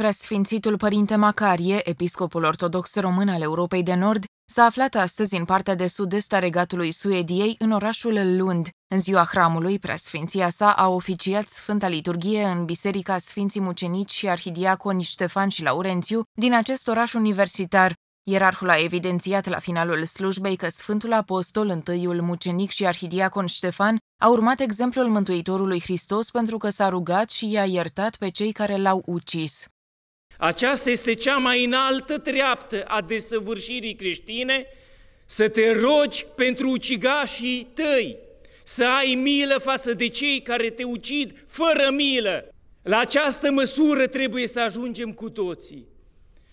Preasfințitul Părinte Macarie, episcopul ortodox român al Europei de Nord, s-a aflat astăzi în partea de sud-est a regatului Suediei, în orașul Lund. În ziua hramului, preasfinția sa a oficiat Sfânta Liturghie în Biserica Sfinții Mucenici și Arhidiaconi Ștefan și Laurențiu din acest oraș universitar. Ierarhul a evidențiat la finalul slujbei că Sfântul Apostol, întâiul mucenic și arhidiacon Ștefan a urmat exemplul Mântuitorului Hristos pentru că s-a rugat și i-a iertat pe cei care l-au ucis. Aceasta este cea mai înaltă treaptă a desăvârșirii creștine, să te rogi pentru ucigașii tăi, să ai milă față de cei care te ucid fără milă. La această măsură trebuie să ajungem cu toții,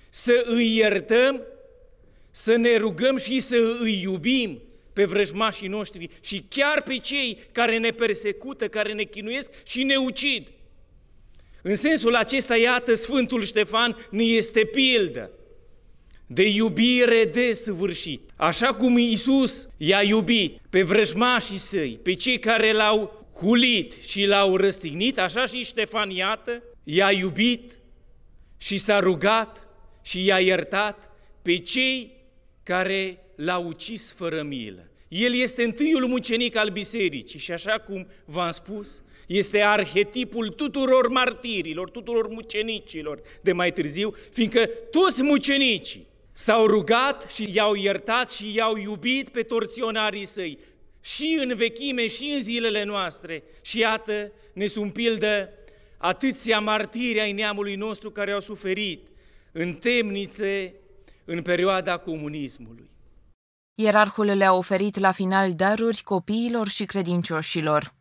să îi iertăm, să ne rugăm și să îi iubim pe vrăjmașii noștri și chiar pe cei care ne persecută, care ne chinuiesc și ne ucid. În sensul acesta, iată, Sfântul Ștefan ne este pildă de iubire desăvârșit. Așa cum Iisus i-a iubit pe vrăjmașii săi, pe cei care l-au hulit și l-au răstignit, așa și Ștefan, iată, i-a iubit și s-a rugat și i-a iertat pe cei care l-au ucis fără milă. El este întâiul mucenic al bisericii și așa cum v-am spus, este arhetipul tuturor martirilor, tuturor mucenicilor de mai târziu, fiindcă toți mucenicii s-au rugat și i-au iertat și i-au iubit pe torționarii săi, și în vechime, și în zilele noastre. Și iată, ne sunt pildă atâția martiri ai neamului nostru care au suferit în temnițe în perioada comunismului. Ierarhul le-a oferit la final daruri copiilor și credincioșilor.